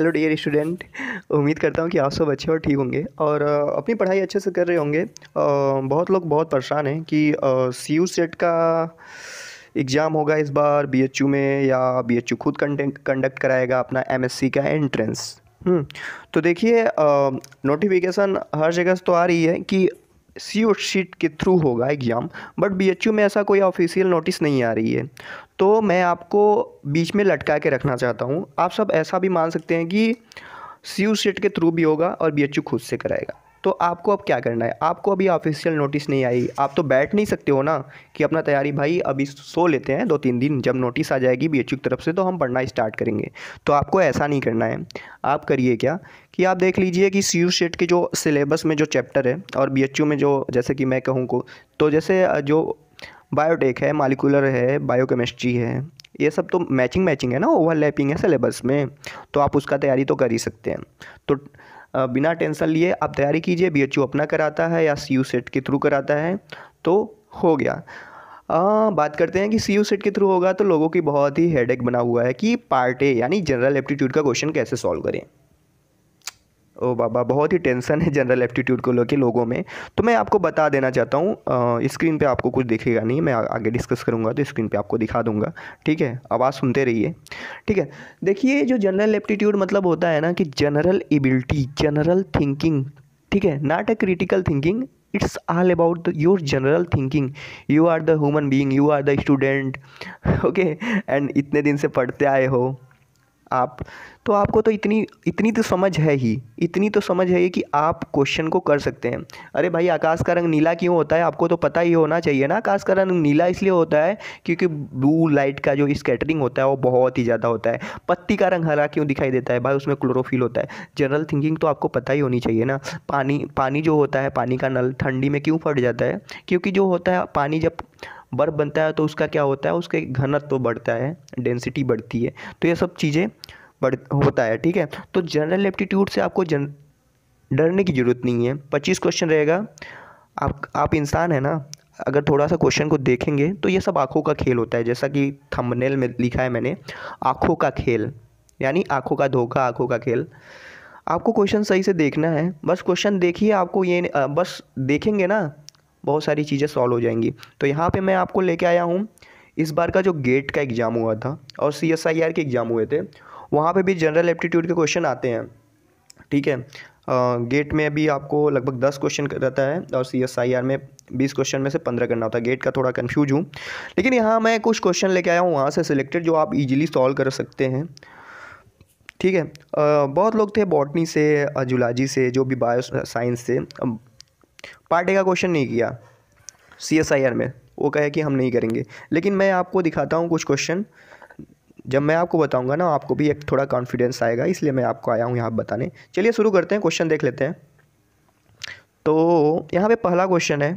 Hello dear student उम्मीद करता हूँ कि आप सब अच्छे और ठीक होंगे और अपनी पढ़ाई अच्छे से कर रहे होंगे बहुत लोग बहुत परेशान हैं कि सी यू सेट का एग्ज़ाम होगा इस बार बी एच यू में या बी एच यू खुद कंडक्ट कराएगा अपना एम एस सी का एंट्रेंस हम्म, तो देखिए नोटिफिकेशन हर जगह से तो आ रही है कि सी ओ शीट के थ्रू होगा exam but B H U में ऐसा कोई ऑफिशियल नोटिस नहीं आ रही है तो मैं आपको बीच में लटका के रखना चाहता हूँ आप सब ऐसा भी मान सकते हैं कि सी ओ शीट के थ्रू भी होगा और बी एच यू खुद से कराएगा तो आपको अब क्या करना है आपको अभी ऑफिशियल नोटिस नहीं आई आप तो बैठ नहीं सकते हो ना कि अपना तैयारी भाई अभी सो लेते हैं दो तीन दिन जब नोटिस आ जाएगी बी की तरफ से तो हम पढ़ना स्टार्ट करेंगे तो आपको ऐसा नहीं करना है आप करिए क्या कि आप देख लीजिए कि सी यू के जो सिलेबस में जो चैप्टर है और बी में जो जैसे कि मैं कहूँ को तो जैसे जो बायोटेक है मालिकुलर है बायोकेमिस्ट्री है ये सब तो मैचिंग मैचिंग है ना ओवरलैपिंग है सिलेबस में तो आप उसका तैयारी तो कर ही सकते हैं तो बिना टेंशन लिए आप तैयारी कीजिए बी अपना कराता है या सी सेट के थ्रू कराता है तो हो गया आ, बात करते हैं कि सी यू सेट के थ्रू होगा तो लोगों की बहुत ही हेडेक बना हुआ है कि पार्ट ए यानी जनरल एप्टीट्यूड का क्वेश्चन कैसे सॉल्व करें ओ बाबा बहुत ही टेंशन है जनरल एप्टीट्यूड को लेकर लोगों में तो मैं आपको बता देना चाहता हूँ स्क्रीन पे आपको कुछ दिखेगा नहीं मैं आगे डिस्कस करूँगा तो स्क्रीन पे आपको दिखा दूँगा ठीक है आवाज़ सुनते रहिए ठीक है देखिए जो जनरल एप्टीट्यूड मतलब होता है ना कि जनरल एबिलिटी जनरल थिंकिंग ठीक है not a critical thinking it's all about your general thinking you are the human being you are the student okay and इतने दिन से पढ़ते आए हो आप तो आपको तो इतनी इतनी तो समझ है ही इतनी तो समझ है ये कि आप क्वेश्चन को कर सकते हैं अरे भाई आकाश का रंग नीला क्यों होता है आपको तो पता ही होना चाहिए ना आकाश का रंग नीला इसलिए होता है क्योंकि ब्लू लाइट का जो स्कैटरिंग होता है वो बहुत ही ज़्यादा होता है पत्ती का रंग हरा क्यों दिखाई देता है भाई उसमें क्लोरोफिल होता है जनरल थिंकिंग तो आपको पता ही होनी चाहिए ना पानी पानी जो होता है पानी का नल ठंडी में क्यों फट जाता है क्योंकि जो होता है पानी जब बर्फ़ बनता है तो उसका क्या होता है उसके घनत्व तो बढ़ता है डेंसिटी बढ़ती है तो ये सब चीज़ें बढ़ होता है ठीक है तो जनरल एप्टीट्यूड से आपको जन डरने की ज़रूरत नहीं है पच्चीस क्वेश्चन रहेगा आप आप इंसान है ना अगर थोड़ा सा क्वेश्चन को देखेंगे तो ये सब आँखों का खेल होता है जैसा कि थंबनेल में लिखा है मैंने आँखों का खेल यानी आँखों का धोखा आँखों का खेल आपको क्वेश्चन सही से देखना है बस क्वेश्चन देखिए आपको ये बस देखेंगे ना बहुत सारी चीज़ें सॉल्व हो जाएंगी तो यहाँ पे मैं आपको लेके आया हूँ इस बार का जो गेट का एग्ज़ाम हुआ था और सी एस आई आर के एग्ज़ाम हुए थे वहाँ पे भी जनरल एप्टीट्यूड के क्वेश्चन आते हैं ठीक है गेट में भी आपको लगभग दस क्वेश्चन रहता है और सी एस आई आर में बीस क्वेश्चन में से पंद्रह करना होता है गेट का थोड़ा कन्फ्यूज हूँ लेकिन यहाँ मैं कुछ क्वेश्चन लेके आया हूँ वहाँ से सिलेक्टेड जो आप इजीली सॉल्व कर सकते हैं ठीक है आ, बहुत लोग थे बॉटनी से जुलाजी से जो भी बायो साइंस से पार्टी का क्वेश्चन नहीं किया सी एस आई आर में वो कहे कि हम नहीं करेंगे लेकिन मैं आपको दिखाता हूँ कुछ क्वेश्चन जब मैं आपको बताऊंगा ना आपको भी एक थोड़ा कॉन्फिडेंस आएगा इसलिए मैं आपको आया हूँ यहाँ बताने चलिए शुरू करते हैं क्वेश्चन देख लेते हैं तो यहाँ पे पहला क्वेश्चन है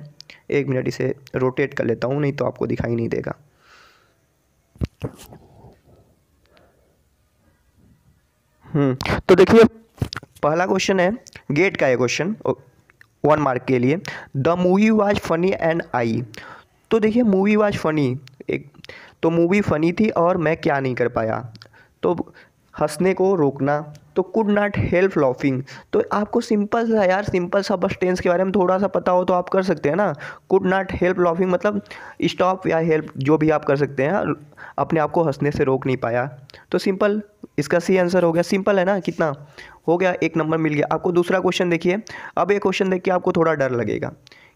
एक मिनट इसे रोटेट कर लेता हूँ नहीं तो आपको दिखाई नहीं देगा हम्म तो देखिए पहला क्वेश्चन है गेट का है क्वेश्चन वन मार्क के लिए the movie was funny and I तो देखिए मूवी वाज फनी एक तो मूवी फनी थी और मैं क्या नहीं कर पाया तो हंसने को रोकना तो कुड नॉट हेल्प लॉफिंग तो आपको सिंपल सा यार सिंपल सा बस टेंस के बारे में थोड़ा सा पता हो तो आप कर सकते हैं ना कुड नॉट हेल्प लॉफिंग मतलब स्टॉप या हेल्प जो भी आप कर सकते हैं अपने आप को हंसने से रोक नहीं पाया तो सिंपल इसका सी आंसर हो गया सिंपल है ना कितना हो गया एक नंबर मिल गया आपको दूसरा क्वेश्चन देखिए अब एक क्वेश्चन देख के आपको थोड़ा डर लगेगा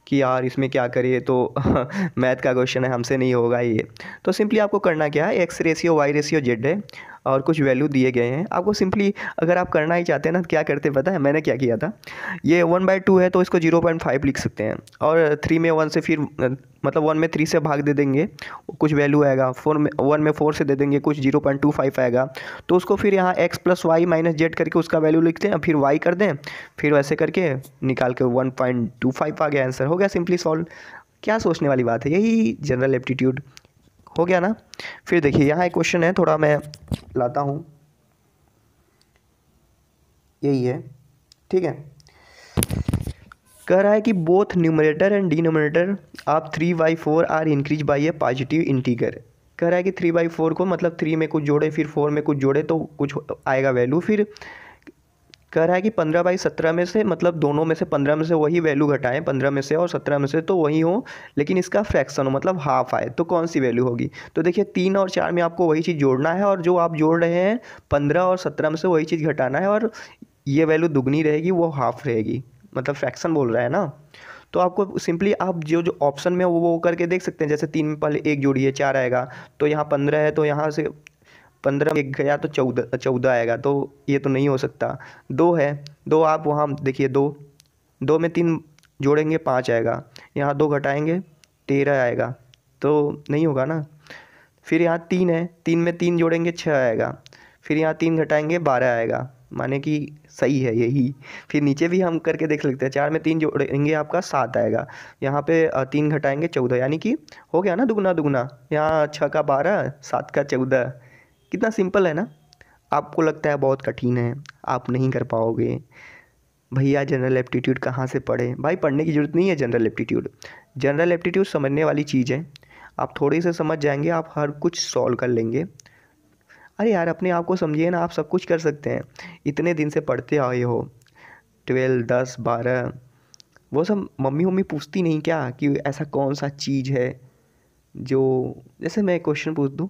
कि यार इसमें क्या करिए तो मैथ का क्वेश्चन है हमसे नहीं होगा ये तो सिंपली आपको करना क्या है X ratio Y ratio Z है और कुछ वैल्यू दिए गए हैं आपको सिंपली अगर आप करना ही चाहते हैं ना क्या करते पता है मैंने क्या किया था ये वन बाई टू है तो इसको जीरो पॉइंट फाइव लिख सकते हैं और थ्री में वन से फिर मतलब वन में थ्री से भाग दे देंगे कुछ वैल्यू आएगा फोर में वन में फोर से दे देंगे कुछ जीरो पॉइंट टू फाइव आएगा तो उसको फिर यहाँ X plus Y minus Z करके उसका वैल्यू लिखते हैं फिर वाई कर दें फिर वैसे करके निकाल के वन पॉइंट टू फाइव आ गया आंसर हो गया सिंपली सॉल्व क्या सोचने वाली बात है यही जनरल एप्टीट्यूड हो गया ना फिर देखिए यहाँ एक क्वेश्चन है थोड़ा मैं लाता हूँ यही है ठीक है कह रहा है कि बोथ न्यूमरेटर एंड डिनोमिनेटर आप three by four are increase by a positive integer कह रहा है कि थ्री बाई फोर को मतलब थ्री में कुछ जोड़े फिर फोर में कुछ जोड़े तो कुछ आएगा वैल्यू फिर कह रहा है कि पंद्रह बाई सत्रह में से मतलब दोनों में से पंद्रह में से वही वैल्यू घटाएं पंद्रह में से और सत्रह में से तो वही हो लेकिन इसका फ्रैक्शन हो मतलब हाफ आए तो कौन सी वैल्यू होगी तो देखिए तीन और चार में आपको वही चीज़ जोड़ना है और जो आप जोड़ रहे हैं पंद्रह और सत्रह में से वही चीज़ घटाना है और ये वैल्यू दुगनी रहेगी वो हाफ रहेगी मतलब फ्रैक्शन बोल रहा है ना तो आपको सिंपली आप जो जो ऑप्शन में वो वो करके देख सकते हैं जैसे तीन में पहले एक जोड़िए चार आएगा तो यहाँ पंद्रह है तो यहाँ से पंद्रह एक गया तो चौदह चौदह आएगा तो ये तो नहीं हो सकता दो है दो आप वहाँ देखिए दो दो में तीन जोड़ेंगे पाँच आएगा यहाँ दो घटाएंगे तेरह आएगा तो नहीं होगा ना फिर यहाँ तीन है तीन में तीन जोड़ेंगे छः आएगा फिर यहाँ तीन घटाएंगे बारह आएगा माने कि सही है यही फिर नीचे भी हम करके देख सकते हैं चार में तीन जोड़ेंगे आपका सात आएगा यहाँ पे तीन घटाएंगे चौदह यानी कि हो गया ना दुगना दुगना यहाँ छः का बारह सात का चौदह कितना सिंपल है ना आपको लगता है बहुत कठिन है आप नहीं कर पाओगे भैया जनरल एप्टीट्यूड कहाँ से पढ़े भाई पढ़ने की ज़रूरत नहीं है जनरल एप्टीट्यूड जनरल एप्टीट्यूड समझने वाली चीज़ है आप थोड़ी से समझ जाएंगे आप हर कुछ सॉल्व कर लेंगे अरे यार अपने आप को समझिए ना आप सब कुछ कर सकते हैं इतने दिन से पढ़ते आए हो ट्वेल्व दस बारह वो सब मम्मी मम्मी पूछती नहीं क्या कि ऐसा कौन सा चीज़ है जो जैसे मैं क्वेश्चन पूछ दूँ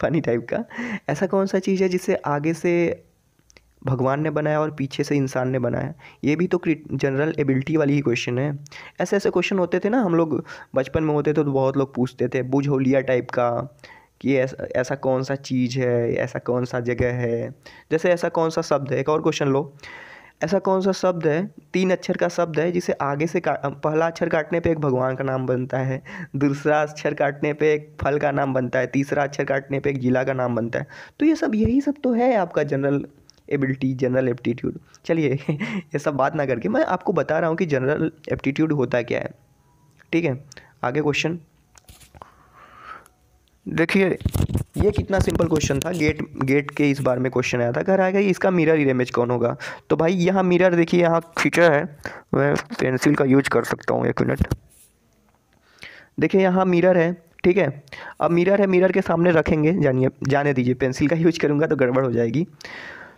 फ़नी टाइप का ऐसा कौन सा चीज़ है जिसे आगे से भगवान ने बनाया और पीछे से इंसान ने बनाया ये भी तो जनरल एबिलिटी वाली ही क्वेश्चन है ऐसे ऐसे क्वेश्चन होते थे ना हम लोग बचपन में होते थे तो बहुत लोग पूछते थे बुझोलिया टाइप का कि ऐसा ऐसा कौन सा चीज़ है ऐसा कौन सा जगह है जैसे ऐसा कौन सा शब्द है एक और क्वेश्चन लो ऐसा कौन सा शब्द है तीन अक्षर का शब्द है जिसे आगे से काट पहला अक्षर काटने पे एक भगवान का नाम बनता है दूसरा अक्षर काटने पे एक फल का नाम बनता है तीसरा अक्षर काटने पे एक जिला का नाम बनता है तो ये सब यही सब तो है आपका जनरल एबिलिटी जनरल एप्टीट्यूड चलिए ये सब बात ना करके मैं आपको बता रहा हूँ कि जनरल एप्टीट्यूड होता क्या है ठीक है आगे क्वेश्चन देखिए ये कितना सिंपल क्वेश्चन था गेट गेट के इस बार में क्वेश्चन आया था घर आएगा है इसका मिरर इमेज कौन होगा तो भाई यहाँ मिरर देखिए यहाँ फीचर है मैं पेंसिल का यूज कर सकता हूँ एक मिनट देखिए यहाँ मिरर है ठीक है अब मिरर है मिरर के सामने रखेंगे जानिए जाने दीजिए पेंसिल का यूज करूँगा तो गड़बड़ हो जाएगी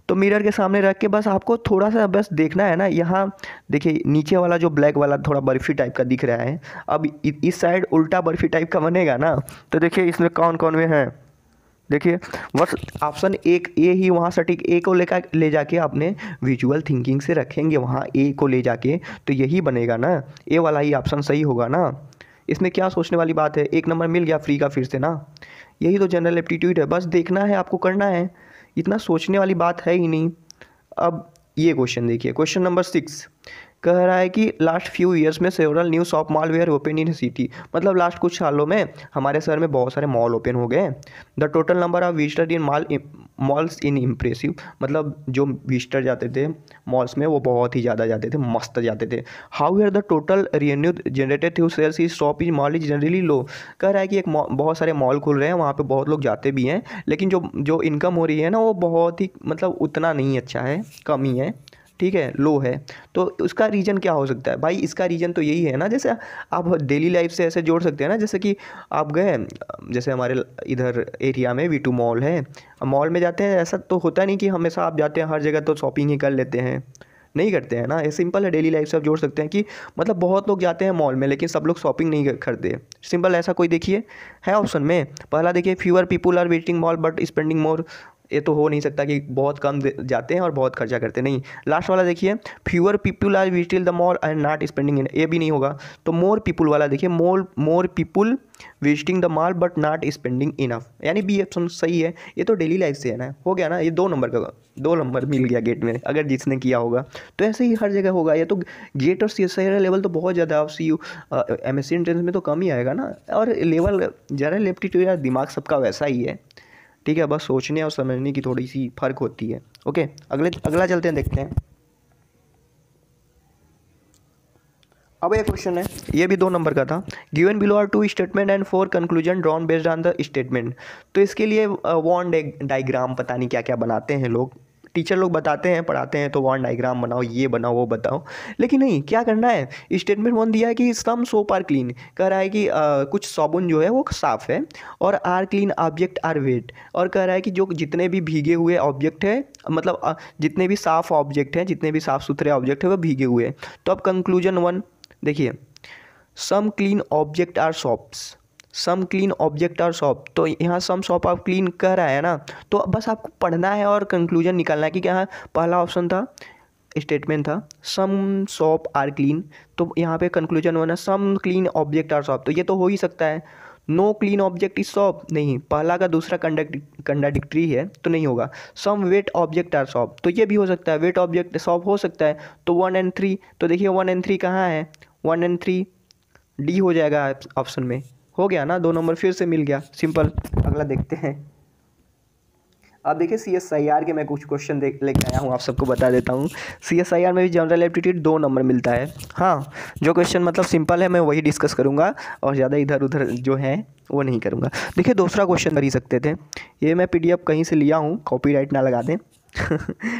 तो मिरर के सामने रख के बस आपको थोड़ा सा बस देखना है ना यहाँ देखिए नीचे वाला जो ब्लैक वाला थोड़ा बर्फ़ी टाइप का दिख रहा है अब इस साइड उल्टा बर्फ़ी टाइप का बनेगा ना तो देखिए इसमें कौन कौन में है देखिए बस ऑप्शन एक ए ही वहाँ सटीक ए को लेकर ले जाके आपने विजुअल थिंकिंग से रखेंगे वहाँ ए को ले जाके तो यही बनेगा ना ए वाला ही ऑप्शन सही होगा ना इसमें क्या सोचने वाली बात है एक नंबर मिल गया फ्री का फिर से ना यही तो जनरल एप्टीट्यूड है बस देखना है आपको करना है इतना सोचने वाली बात है ही नहीं अब ये क्वेश्चन देखिए क्वेश्चन नंबर सिक्स कह रहा है कि लास्ट फ्यू ईयर्स में several new shop mall were open in city मतलब लास्ट कुछ सालों में हमारे शहर में बहुत सारे मॉल ओपन हो गए the total number of visitor in mall malls in impressive मतलब जो विजिटर जाते थे मॉल्स में वो बहुत ही ज़्यादा जाते थे मस्त जाते थे how are the total revenue generated through sales is shop is mall is generally low कह रहा है कि एक बहुत सारे मॉल खुल रहे हैं वहाँ पर बहुत लोग जाते भी हैं लेकिन जो जो इनकम हो रही है ना वो बहुत ही मतलब उतना नहीं अच्छा है कम ही है ठीक है लो है तो उसका रीज़न क्या हो सकता है भाई इसका रीज़न तो यही है ना जैसे आप डेली लाइफ से ऐसे जोड़ सकते हैं ना जैसे कि आप गए जैसे हमारे इधर एरिया में वी टू मॉल है मॉल में जाते हैं ऐसा तो होता नहीं कि हमेशा आप जाते हैं हर जगह तो शॉपिंग ही कर लेते हैं नहीं करते हैं ना ये सिंपल है डेली लाइफ से आप जोड़ सकते हैं कि मतलब बहुत लोग जाते हैं मॉल में लेकिन सब लोग शॉपिंग नहीं करते सिंपल ऐसा कोई देखिए है ऑप्शन में पहला देखिए fewer people are waiting mall but spending more ये तो हो नहीं सकता कि बहुत कम जाते हैं और बहुत खर्चा करते नहीं लास्ट वाला देखिए fewer people are visiting the mall and not spending ये भी नहीं होगा तो मोर पीपुल वाला देखिए more more people visiting the mall but not spending enough यानी बी ऑप्शन तो सही है ये तो डेली लाइफ से है ना हो गया ना ये दो नंबर का दो नंबर मिल गया गेट में अगर जिसने किया होगा तो ऐसे ही हर जगह होगा ये तो गेट और सी लेवल तो बहुत ज़्यादा आप C U M S C में तो कम ही आएगा ना और लेवल ज़रा लेफ्टी टू यार दिमाग सबका वैसा ही है ठीक है बस सोचने और समझने की थोड़ी सी फ़र्क होती है ओके अगले अगला चलते हैं देखते हैं अब एक क्वेश्चन है ये भी दो नंबर का था given below are two statement and four conclusion drawn based on the statement तो इसके लिए वॉन डाइग्राम पता नहीं क्या क्या बनाते हैं लोग टीचर लोग बताते हैं पढ़ाते हैं तो वन डाइग्राम बनाओ ये बनाओ वो बताओ लेकिन नहीं क्या करना है स्टेटमेंट वन दिया है कि सम सोप आर क्लीन कह रहा है कि आ, कुछ साबुन जो है वो साफ़ है और are clean object are wet और कह रहा है कि जो जितने भी भीगे हुए ऑब्जेक्ट है मतलब जितने भी साफ़ ऑब्जेक्ट हैं जितने भी साफ़ सुथरे ऑब्जेक्ट है वह भीगे हुए हैं तो अब कंक्लूजन वन देखिए some clean object are soaps some clean object और शॉप तो यहाँ सम शॉप आप क्लीन कह रहा है ना तो बस आपको पढ़ना है और कंक्लूजन निकालना है क्योंकि यहाँ पहला ऑप्शन था स्टेटमेंट था सम शॉप आर क्लीन तो यहाँ पे कंक्लूजन होना some clean object are shop तो ये तो हो ही सकता है no clean object is shop नहीं पहला का दूसरा कंडक्ट कंडाडिक्ट्री है तो नहीं होगा some wet object are shop तो ये भी हो सकता है वेट ऑब्जेक्ट शॉप हो सकता है तो वन एंड थ्री तो देखिए वन एंड थ्री कहाँ है वन एंड थ्री डी हो जाएगा ऑप्शन में हो गया ना दो नंबर फिर से मिल गया सिंपल अगला देखते हैं अब देखिए सी एस आई आर के मैं कुछ क्वेश्चन देख लेके आया हूँ आप सबको बता देता हूँ सी एस आई आर में भी जनरल एप्टीट्यूड दो नंबर मिलता है हाँ जो क्वेश्चन मतलब सिंपल है मैं वही डिस्कस करूँगा और ज़्यादा इधर उधर जो है वो नहीं करूँगा देखिए दूसरा क्वेश्चन कर ही सकते थे ये मैं पी डी एफ कहीं से लिया हूँ कॉपी राइट ना लगा दें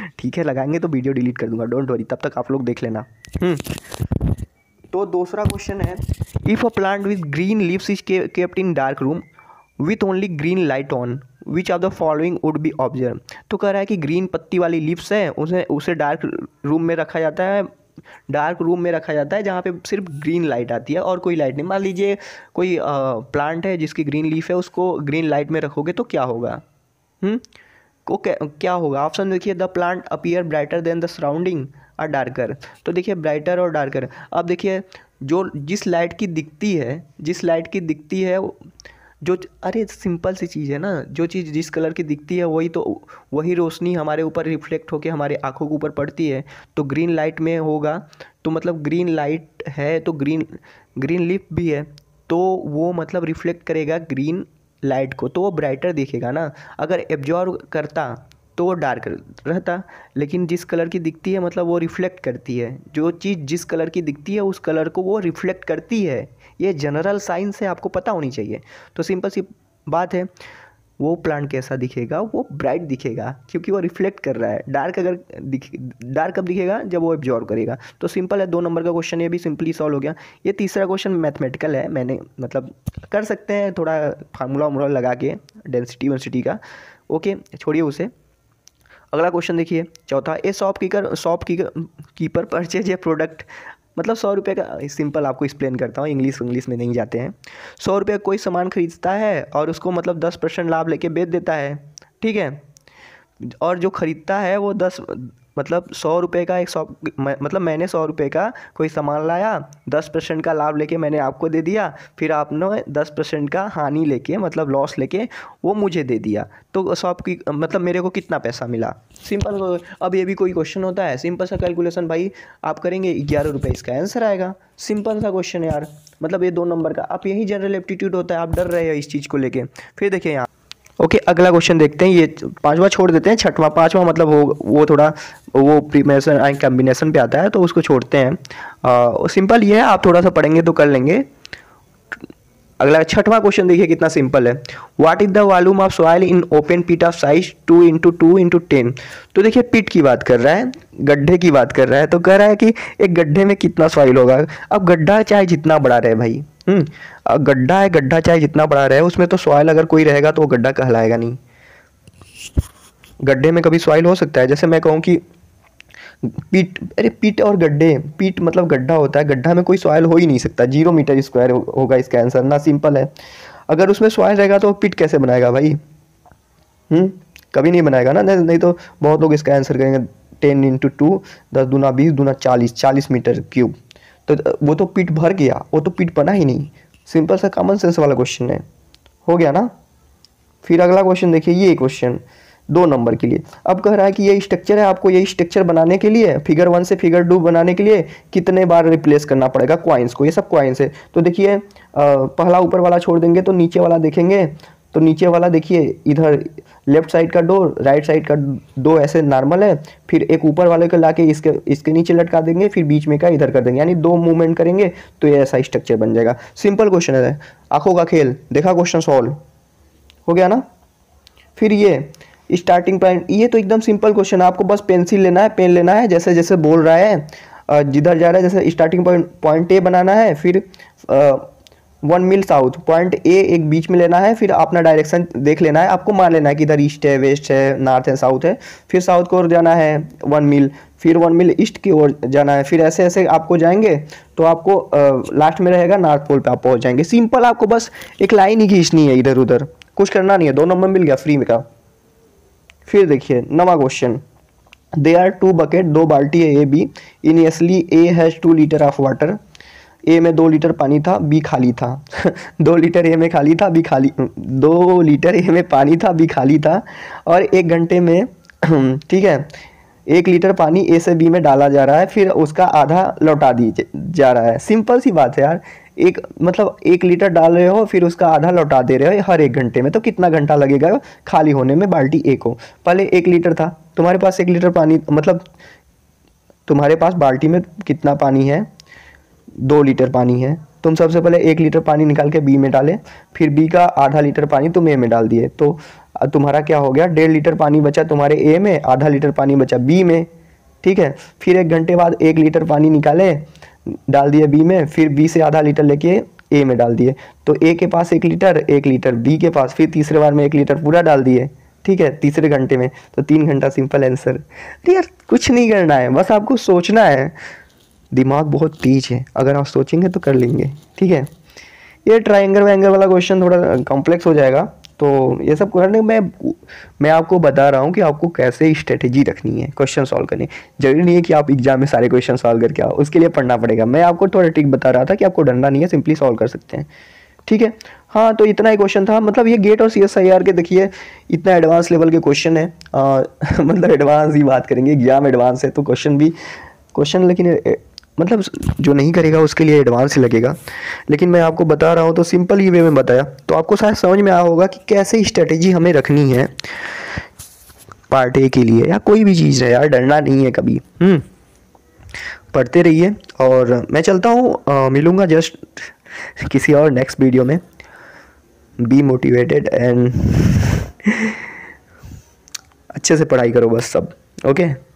ठीक है लगाएंगे तो वीडियो डिलीट कर दूंगा डोंट वरी तब तक आप लोग देख लेना हम्म। तो दूसरा क्वेश्चन है if a plant with green leaves is kept in dark room with only green light on which are the following would be observe तो कह रहा है कि ग्रीन पत्ती वाली लिप्स है उसे उसे डार्क रूम में रखा जाता है डार्क रूम में रखा जाता है जहाँ पे सिर्फ ग्रीन लाइट आती है और कोई लाइट नहीं मान लीजिए कोई प्लांट है जिसकी ग्रीन लीफ है उसको ग्रीन लाइट में रखोगे तो क्या होगा ओके हम्म? क्या होगा ऑप्शन देखिए the plant appear brighter than the surrounding और डार्कर तो देखिए ब्राइटर और डार्कर अब देखिए जो जिस लाइट की दिखती है जिस लाइट की दिखती है जो अरे सिंपल सी चीज़ है ना जो चीज़ जिस कलर की दिखती है वही तो वही रोशनी हमारे ऊपर रिफ्लेक्ट होकर हमारे आँखों के ऊपर पड़ती है तो ग्रीन लाइट में होगा तो मतलब ग्रीन लाइट है तो ग्रीन ग्रीन लिप भी है तो वो मतलब रिफ्लेक्ट करेगा ग्रीन लाइट को तो वो ब्राइटर देखेगा ना अगर एब्जॉर्व करता तो वो डार्क रहता लेकिन जिस कलर की दिखती है मतलब वो रिफ्लेक्ट करती है जो चीज़ जिस कलर की दिखती है उस कलर को वो रिफ्लेक्ट करती है ये जनरल साइंस है आपको पता होनी चाहिए तो सिंपल सी बात है वो प्लांट कैसा दिखेगा वो ब्राइट दिखेगा क्योंकि वो रिफ्लेक्ट कर रहा है डार्क अगर दिख डार्क कब दिखेगा जब वो एब्जॉर्व करेगा तो सिंपल है दो नंबर का क्वेश्चन ये भी सिंपली सॉल्व हो गया ये तीसरा क्वेश्चन मैथमेटिकल है मैंने मतलब कर सकते हैं थोड़ा फार्मूला वामूला लगा के डेंसिटी वेंसिटी का ओके छोड़िए उसे अगला क्वेश्चन देखिए चौथा a shop keeper shop keeper purchase a product मतलब सौ रुपये का सिंपल आपको एक्सप्लेन करता हूँ इंग्लिश इंग्लिश में नहीं जाते हैं सौ रुपये कोई सामान खरीदता है और उसको मतलब दस परसेंट लाभ लेके बेच देता है ठीक है और जो ख़रीदता है वो दस मतलब सौ रुपये का एक सौ मतलब मैंने सौ रुपये का कोई सामान लाया दस परसेंट का लाभ लेके मैंने आपको दे दिया फिर आपने दस परसेंट का हानि लेके मतलब लॉस लेके वो मुझे दे दिया तो शॉप की मतलब मेरे को कितना पैसा मिला सिंपल अब ये भी कोई क्वेश्चन होता है सिंपल सा कैलकुलेशन भाई आप करेंगे ग्यारह रुपये इसका आंसर आएगा सिंपल सा क्वेश्चन है यार मतलब ये दो नंबर का आप यही जनरल एप्टीट्यूड होता है आप डर रहे हो इस चीज़ को लेके फिर देखिए यहाँ ओके अगला क्वेश्चन देखते हैं ये पांचवा छोड़ देते हैं छठवां पांचवा मतलब हो वो थोड़ा वो प्रीमेशन एंड कम्बिनेशन पे आता है तो उसको छोड़ते हैं आ, सिंपल ये है आप थोड़ा सा पढ़ेंगे तो कर लेंगे अगला छठवां क्वेश्चन देखिए कितना सिंपल है what is the volume of soil in open pit of size two into two into ten तो देखिए पिट की बात कर रहा है गड्ढे की बात कर रहा है तो कह रहा है कि एक गड्ढे में कितना सॉइल होगा अब गड्ढा चाहे जितना बड़ा रहे भाई हम्म, गड्ढा है गड्ढा चाहे जितना बड़ा रहे उसमें तो सॉइल अगर कोई रहेगा तो वो गड्ढा कहलाएगा नहीं गड्ढे में कभी सॉइल हो सकता है जैसे मैं कहूँ कि पीट अरे पीट और गड्ढे पीट मतलब गड्ढा होता है गड्ढा में कोई सॉइल हो ही नहीं सकता जीरो मीटर स्क्वायर होगा इसका आंसर ना सिंपल है अगर उसमें सॉइल रहेगा तो पीट कैसे बनाएगा भाई हुँ? हम्म, कभी नहीं बनाएगा ना नहीं तो बहुत लोग इसका आंसर करेंगे टेन इंटू टू दस दूना बीस दूना चालीस चालीस मीटर क्यूब तो, तो वो तो पीठ भर गया वो तो पीठ बना ही नहीं सिंपल सा कॉमन सेंस वाला क्वेश्चन है हो गया ना फिर अगला क्वेश्चन देखिए ये क्वेश्चन दो नंबर के लिए अब कह रहा है कि ये स्ट्रक्चर है आपको ये स्ट्रक्चर बनाने के लिए फिगर वन से फिगर टू बनाने के लिए कितने बार रिप्लेस करना पड़ेगा क्वाइंस को ये सब क्वाइंस है तो देखिए पहला ऊपर वाला छोड़ देंगे तो नीचे वाला देखेंगे तो नीचे वाला देखिए इधर लेफ्ट साइड का डोर राइट साइड का दो ऐसे नॉर्मल है फिर एक ऊपर वाले को ला के इसके इसके नीचे लटका देंगे फिर बीच में का इधर कर देंगे यानी दो मूवमेंट करेंगे तो ये ऐसा स्ट्रक्चर बन जाएगा सिंपल क्वेश्चन है आँखों का खेल देखा क्वेश्चन सॉल्व हो गया ना फिर ये स्टार्टिंग पॉइंट ये तो एकदम सिंपल क्वेश्चन है आपको बस पेंसिल लेना है पेन लेना है जैसे जैसे बोल रहा है जिधर जा रहा है जैसे स्टार्टिंग पॉइंट पॉइंट ए बनाना है फिर one mile south point A एक बीच में लेना है फिर अपना डायरेक्शन देख लेना है आपको मान लेना है कि इधर ईस्ट है वेस्ट है नॉर्थ है साउथ है फिर साउथ की ओर जाना है वन मिल फिर वन मिल ईस्ट की ओर जाना है फिर ऐसे ऐसे आपको जाएंगे तो आपको लास्ट में रहेगा नॉर्थ पोल पे आप पहुंच जाएंगे सिंपल आपको बस एक लाइन ही खींचनी है इधर उधर कुछ करना नहीं है दो नंबर मिल गया फ्री में का फिर देखिए नवा question they are two bucket दो बाल्टी है A B initially A has two litre of water A में दो लीटर पानी था बी खाली था दो लीटर ए में खाली था बी खाली दो लीटर ए में पानी था बी खाली था और एक घंटे में ठीक है एक लीटर पानी ए से बी में डाला जा रहा है फिर उसका आधा लौटा दी जा रहा है सिंपल सी बात है यार एक मतलब एक लीटर डाल रहे हो फिर उसका आधा लौटा दे रहे हो हर एक घंटे में तो कितना घंटा लगेगा खाली होने में बाल्टी ए को पहले एक लीटर था तुम्हारे पास एक लीटर पानी मतलब तुम्हारे पास बाल्टी में कितना पानी है दो लीटर पानी है तुम सबसे पहले एक लीटर पानी निकाल के बी में डाले फिर बी का आधा लीटर पानी तुम ए में डाल दिए तो तुम्हारा क्या हो गया डेढ़ लीटर पानी बचा तुम्हारे ए में आधा लीटर पानी बचा बी में ठीक है फिर एक घंटे बाद एक लीटर पानी निकाले डाल दिए बी में फिर बी से आधा लीटर लेके ए में डाल दिए तो ए के पास एक लीटर एक लीटर बी के पास फिर तीसरे बार में एक लीटर पूरा डाल दिए ठीक है तीसरे घंटे में तो तीन घंटा सिंपल आंसर यार कुछ नहीं करना है बस आपको सोचना है दिमाग बहुत तेज है अगर आप सोचेंगे तो कर लेंगे ठीक है ये ट्राइंगल वाइंगल वाला क्वेश्चन थोड़ा कॉम्प्लेक्स हो जाएगा तो ये सब करने मैं मैं आपको बता रहा हूँ कि आपको कैसे स्ट्रेटेजी रखनी है क्वेश्चन सॉल्व करने जरूरी नहीं है कि आप एग्जाम में सारे क्वेश्चन सॉल्व करके आओ उसके लिए पढ़ना पड़ेगा मैं आपको थोड़ा ट्रिक बता रहा था कि आपको डंडा नहीं है सिंपली सॉल्व कर सकते हैं ठीक है हाँ तो इतना ही क्वेश्चन था मतलब ये गेट और सी एस आई आर के देखिए इतना एडवांस लेवल के क्वेश्चन है आ, मतलब एडवांस ही बात करेंगे एग्जाम एडवांस है तो क्वेश्चन भी क्वेश्चन लेकिन मतलब जो नहीं करेगा उसके लिए एडवांस ही लगेगा लेकिन मैं आपको बता रहा हूँ तो सिंपल ही वे में बताया तो आपको शायद समझ में आया होगा कि कैसे स्ट्रेटेजी हमें रखनी है पार्ट ए के लिए या कोई भी चीज़ है यार डरना नहीं है कभी हम्म, पढ़ते रहिए और मैं चलता हूँ मिलूँगा जस्ट किसी और नेक्स्ट वीडियो में बी मोटिवेटेड एंड अच्छे से पढ़ाई करो बस सब ओके okay?